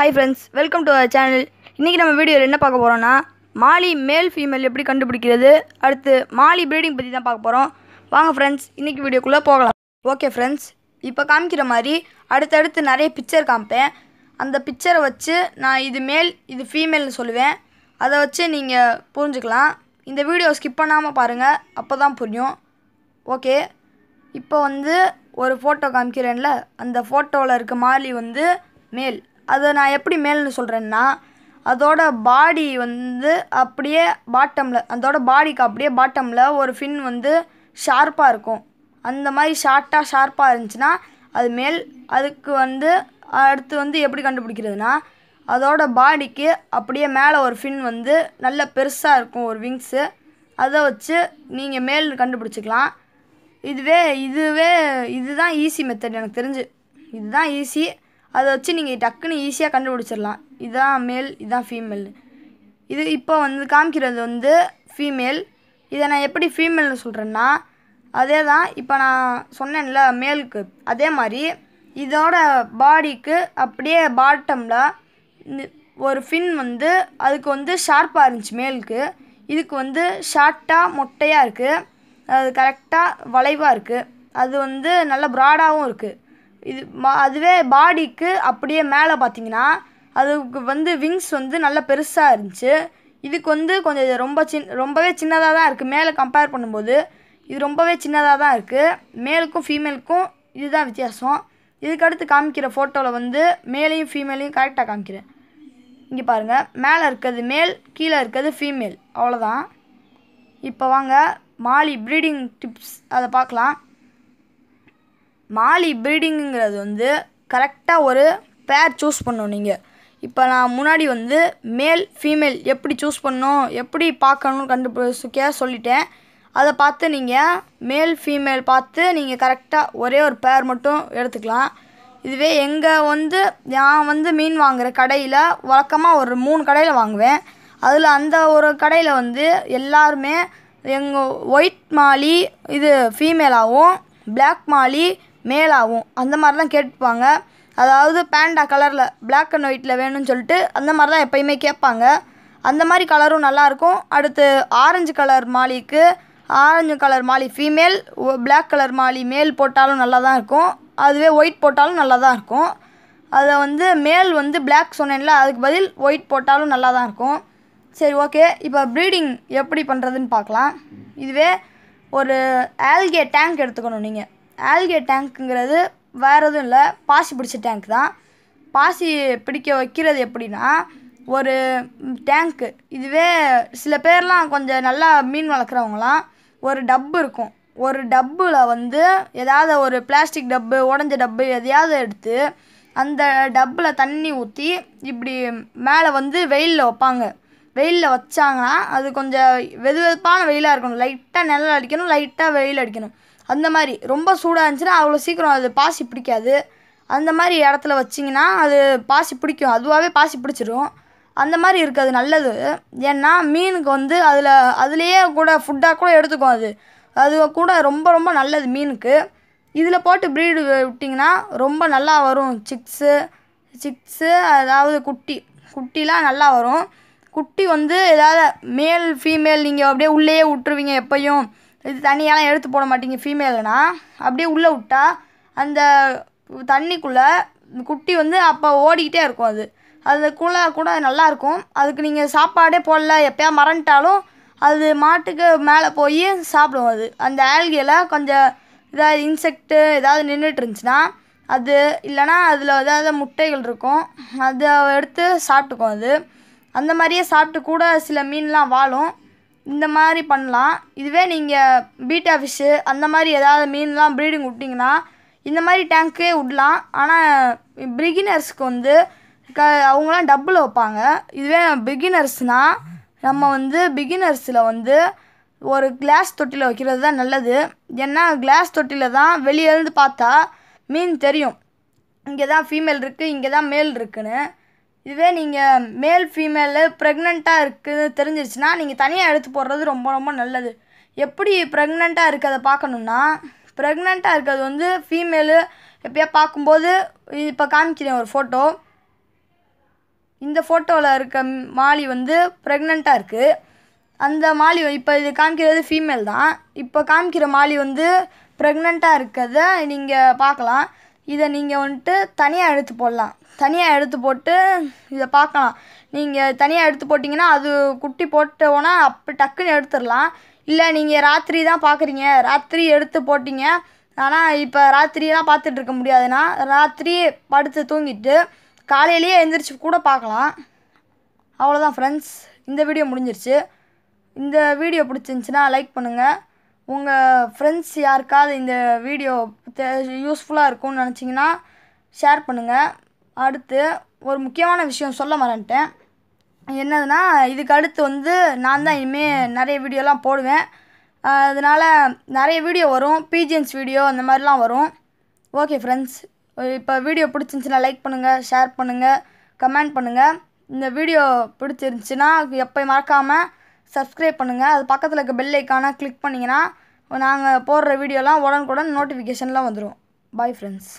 hi friends welcome to our channel இன்றைக்கி நம்ம வீடியோவில் என்ன பார்க்க போகிறோன்னா மாலி மேல் ஃபீமேல் எப்படி கண்டுபிடிக்கிறது அடுத்து மாலி ப்ரீடிங் பற்றி தான் பார்க்க போகிறோம் வாங்க ஃப்ரெண்ட்ஸ் இன்றைக்கி வீடியோக்குள்ளே போகலாம் ஓகே ஃப்ரெண்ட்ஸ் இப்போ காமிக்கிற மாதிரி அடுத்தடுத்து நிறைய பிக்சர் காமிப்பேன் அந்த பிக்சரை வச்சு நான் இது மேல் இது ஃபீமேல்னு சொல்லுவேன் அதை வச்சு நீங்கள் புரிஞ்சுக்கலாம் இந்த வீடியோ ஸ்கிப் பண்ணாமல் பாருங்கள் அப்போ தான் புரியும் ஓகே இப்போ வந்து ஒரு ஃபோட்டோ காமிக்கிறேன்ல அந்த ஃபோட்டோவில் இருக்க மாலி வந்து மேல் அதை நான் எப்படி மேல்னு சொல்கிறேன்னா அதோட பாடி வந்து அப்படியே பாட்டமில் அதோட பாடிக்கு அப்படியே பாட்டமில் ஒரு ஃபின் வந்து ஷார்ப்பாக இருக்கும் அந்த மாதிரி ஷார்ட்டாக ஷார்ப்பாக இருந்துச்சுன்னா அது மேல் அதுக்கு வந்து அடுத்து வந்து எப்படி கண்டுபிடிக்கிறதுனா அதோட பாடிக்கு அப்படியே மேலே ஒரு ஃபின் வந்து நல்ல பெருசாக இருக்கும் ஒரு விங்ஸு அதை வச்சு நீங்கள் மேல் கண்டுபிடிச்சிக்கலாம் இதுவே இதுவே இதுதான் ஈஸி மெத்தட் எனக்கு தெரிஞ்சு இதுதான் ஈஸி அதை வச்சு நீங்கள் டக்குன்னு ஈஸியாக கண்டுபிடிச்சிடலாம் இதுதான் மேல் இதுதான் ஃபீமேல் இது இப்போ வந்து காமிக்கிறது வந்து ஃபீமேல் இதை நான் எப்படி ஃபீமேல்னு சொல்கிறேன்னா அதே தான் இப்போ நான் சொன்னேன்ல மேலுக்கு அதே மாதிரி இதோட பாடிக்கு அப்படியே பாட்டமில் ஒரு ஃபின் வந்து அதுக்கு வந்து ஷார்ப்பாக இருந்துச்சு மேலுக்கு இதுக்கு வந்து ஷார்ட்டாக மொட்டையாக இருக்குது அது கரெக்டாக வளைவாக இருக்குது அது வந்து நல்ல ப்ராடாகவும் இருக்குது இது மா அதுவே பாடிக்கு அப்படியே மேலே பார்த்தீங்கன்னா அதுக்கு வந்து விங்ஸ் வந்து நல்லா பெருசாக இருந்துச்சு இதுக்கு வந்து கொஞ்சம் இது ரொம்ப சின் ரொம்பவே சின்னதாக தான் இருக்குது மேலே கம்பேர் பண்ணும்போது இது ரொம்பவே சின்னதாக தான் இருக்குது மேலுக்கும் ஃபீமேலுக்கும் இதுதான் வித்தியாசம் இதுக்கடுத்து காமிக்கிற ஃபோட்டோவில் வந்து மேலேயும் ஃபீமேலையும் கரெக்டாக காமிக்கிறேன் இங்கே பாருங்கள் மேலே இருக்கிறது மேல் கீழே இருக்கிறது ஃபீமேல் அவ்வளோதான் இப்போ வாங்க மாலி ப்ரீடிங் டிப்ஸ் அதை பார்க்கலாம் மாலி ப்ரீடிங்குங்கிறது வந்து கரெக்டாக ஒரு பேர் சூஸ் பண்ணணும் நீங்கள் இப்போ நான் முன்னாடி வந்து மேல் ஃபீமேல் எப்படி சூஸ் பண்ணணும் எப்படி பார்க்கணும்னு கண்டுபிடிக்க சொல்லிட்டேன் அதை பார்த்து நீங்கள் மேல் ஃபீமேல் பார்த்து நீங்கள் கரெக்டாக ஒரே ஒரு பேர் மட்டும் எடுத்துக்கலாம் இதுவே எங்கள் வந்து நான் வந்து மீன் வாங்குகிற கடையில் வழக்கமாக ஒரு மூணு கடையில் வாங்குவேன் அதில் அந்த ஒரு கடையில் வந்து எல்லாருமே எங்கள் ஒயிட் மாலி இது ஃபீமேலாகவும் பிளாக் மாலி மேலாகும் அந்த மாதிரி தான் கேட்பாங்க அதாவது பேண்டா கலரில் பிளாக் அண்ட் ஒயிட்டில் வேணும்னு சொல்லிட்டு அந்த மாதிரி தான் எப்போயுமே கேட்பாங்க அந்த மாதிரி கலரும் நல்லாயிருக்கும் அடுத்து ஆரஞ்சு கலர் மாலிக்கு ஆரஞ்சு கலர் மாலி ஃபீமேல் பிளாக் கலர் மாலி மேல் போட்டாலும் நல்லா தான் இருக்கும் அதுவே ஒயிட் போட்டாலும் நல்லா தான் இருக்கும் அதை வந்து மேல் வந்து பிளாக் சொன்னேன்ல அதுக்கு பதில் ஒயிட் போட்டாலும் நல்லா தான் இருக்கும் சரி ஓகே இப்போ ப்ரீடிங் எப்படி பண்ணுறதுன்னு பார்க்கலாம் இதுவே ஒரு ஆல்கே டேங்க் எடுத்துக்கணும் நீங்கள் ஆல்கே டேங்க்குங்கிறது வேறு எதுவும் இல்லை பாசி பிடிச்ச டேங்க் தான் பாசி பிடிக்க வைக்கிறது எப்படின்னா ஒரு டேங்க்கு இதுவே சில பேர்லாம் கொஞ்சம் நல்லா மீன் வளர்க்குறவங்களாம் ஒரு டப்பு இருக்கும் ஒரு டப்பில் வந்து எதாவது ஒரு பிளாஸ்டிக் டப்பு உடஞ்ச டப்பு எதையாவது எடுத்து அந்த டப்பில் தண்ணி ஊற்றி இப்படி மேலே வந்து வெயிலில் வைப்பாங்க வெயிலில் வச்சாங்கன்னா அது கொஞ்சம் வெது வெதுப்பான வெயிலாக இருக்கணும் லைட்டாக நிழல் அடிக்கணும் லைட்டாக வெயில் அடிக்கணும் அந்த மாதிரி ரொம்ப சூடாக இருந்துச்சுன்னா அவ்வளோ சீக்கிரம் அது பாசி பிடிக்காது அந்த மாதிரி இடத்துல வச்சிங்கன்னா அது பாசி பிடிக்கும் அதுவாகவே பாசி பிடிச்சிரும் அந்த மாதிரி இருக்குது நல்லது ஏன்னா மீனுக்கு வந்து அதில் அதுலேயே கூட ஃபுட்டாக கூட எடுத்துக்கும் அது அது கூட ரொம்ப ரொம்ப நல்லது மீனுக்கு இதில் போட்டு ப்ரீடு விட்டிங்கன்னா ரொம்ப நல்லா வரும் சிக்ஸு சிக்ஸு அதாவது குட்டி குட்டிலாம் நல்லா வரும் குட்டி வந்து ஏதாவது மேல் ஃபீமேல் நீங்கள் அப்படியே உள்ளேயே விட்டுருவீங்க எப்பையும் இது தண்ணியெல்லாம் எடுத்து போட மாட்டிங்க ஃபீமேலுனா அப்படியே உள்ளே விட்டா அந்த தண்ணிக்குள்ளே குட்டி வந்து அப்போ ஓடிக்கிட்டே இருக்கும் அது அதுக்குள்ளே கூட நல்லாயிருக்கும் அதுக்கு நீங்கள் சாப்பாடே போடல எப்போயா மறந்துட்டாலும் அது மாட்டுக்கு மேலே போய் சாப்பிடும் அது அந்த ஆல்கியில் கொஞ்சம் இதாவது இன்செக்ட்டு ஏதாவது நின்றுட்டு இருந்துச்சுன்னா அது இல்லைனா அதில் ஏதாவது முட்டைகள் இருக்கும் அதை எடுத்து சாப்பிட்டுக்கும் அது அந்த மாதிரியே சாப்பிட்டு கூட சில மீன்லாம் வாழும் இந்த மாதிரி பண்ணலாம் இதுவே நீங்கள் பீட்டா ஃபிஷ்ஷு அந்த மாதிரி ஏதாவது மீன்லாம் ப்ரீடிங் விட்டிங்கன்னா இந்த மாதிரி டேங்க்கே விடலாம் ஆனால் பிகினர்ஸ்க்கு வந்து க அவங்களாம் டபுள் வைப்பாங்க இதுவே பிகினர்ஸ்னால் நம்ம வந்து பிகினர்ஸில் வந்து ஒரு கிளாஸ் தொட்டியில் வைக்கிறது தான் நல்லது ஏன்னா கிளாஸ் தொட்டியில் தான் வெளியேருந்து பார்த்தா மீன் தெரியும் இங்கே தான் ஃபீமேல் இருக்குது இங்கே தான் மேல் இருக்குன்னு இதுவே நீங்கள் மேல் ஃபீமேலு ப்ரெக்னெண்ட்டாக இருக்குதுன்னு தெரிஞ்சிருச்சுன்னா நீங்கள் தனியாக எடுத்து போடுறது ரொம்ப ரொம்ப நல்லது எப்படி ப்ரெக்னெண்ட்டாக இருக்கிறத பார்க்கணுன்னா ப்ரெக்னெண்ட்டாக இருக்கிறது வந்து ஃபீமேலு எப்பயா பார்க்கும்போது இப்போ காமிக்கிறேன் ஒரு ஃபோட்டோ இந்த ஃபோட்டோவில் இருக்க மாலி வந்து ப்ரெக்னெண்ட்டாக இருக்குது அந்த மாலி இப்போ இது காமிக்கிறது ஃபீமேல் தான் இப்போ காமிக்கிற மாலி வந்து ப்ரெக்னெண்ட்டாக இருக்கிறத நீங்கள் பார்க்கலாம் இதை நீங்கள் வந்துட்டு தனியாக எடுத்து போடலாம் தனியாக எடுத்து போட்டு இதை பார்க்கலாம் நீங்கள் தனியாக எடுத்து போட்டிங்கன்னா அது குட்டி போட்டோன்னா அப்போ டக்குன்னு எடுத்துடலாம் இல்லை நீங்கள் ராத்திரி தான் பார்க்குறீங்க ராத்திரி எடுத்து போட்டிங்க ஆனால் இப்போ ராத்திரியெலாம் பார்த்துட்டு இருக்க முடியாதுன்னா ராத்திரி படுத்து தூங்கிட்டு காலையிலேயே எழுந்திரிச்சு கூட பார்க்கலாம் அவ்வளோதான் ஃப்ரெண்ட்ஸ் இந்த வீடியோ முடிஞ்சிருச்சு இந்த வீடியோ பிடிச்சிருந்துச்சின்னா லைக் பண்ணுங்கள் உங்கள் ஃப்ரெண்ட்ஸ் யாருக்காவது இந்த வீடியோ யூஸ்ஃபுல்லாக இருக்கும்னு நினச்சிங்கன்னா ஷேர் பண்ணுங்கள் அடுத்து ஒரு முக்கியமான விஷயம் சொல்ல மறந்துட்டேன் என்னதுன்னா இதுக்கு அடுத்து வந்து நான் தான் இனிமேல் நிறைய வீடியோலாம் போடுவேன் அதனால் நிறைய வீடியோ வரும் பிஜிஎன்ஸ் வீடியோ அந்த மாதிரிலாம் வரும் ஓகே ஃப்ரெண்ட்ஸ் இப்போ வீடியோ பிடிச்சிருந்துச்சின்னா லைக் பண்ணுங்கள் ஷேர் பண்ணுங்கள் கமெண்ட் பண்ணுங்கள் இந்த வீடியோ பிடிச்சிருந்துச்சின்னா எப்போ மறக்காமல் சப்ஸ்கிரைப் பண்ணுங்கள் அது பக்கத்தில் இருக்க பெல் ஐக்கானாக கிளிக் பண்ணிங்கன்னா நாங்கள் போடுற வீடியோலாம் உடனுக்குடன் நோட்டிஃபிகேஷன்லாம் வந்துடும் பாய் ஃப்ரெண்ட்ஸ்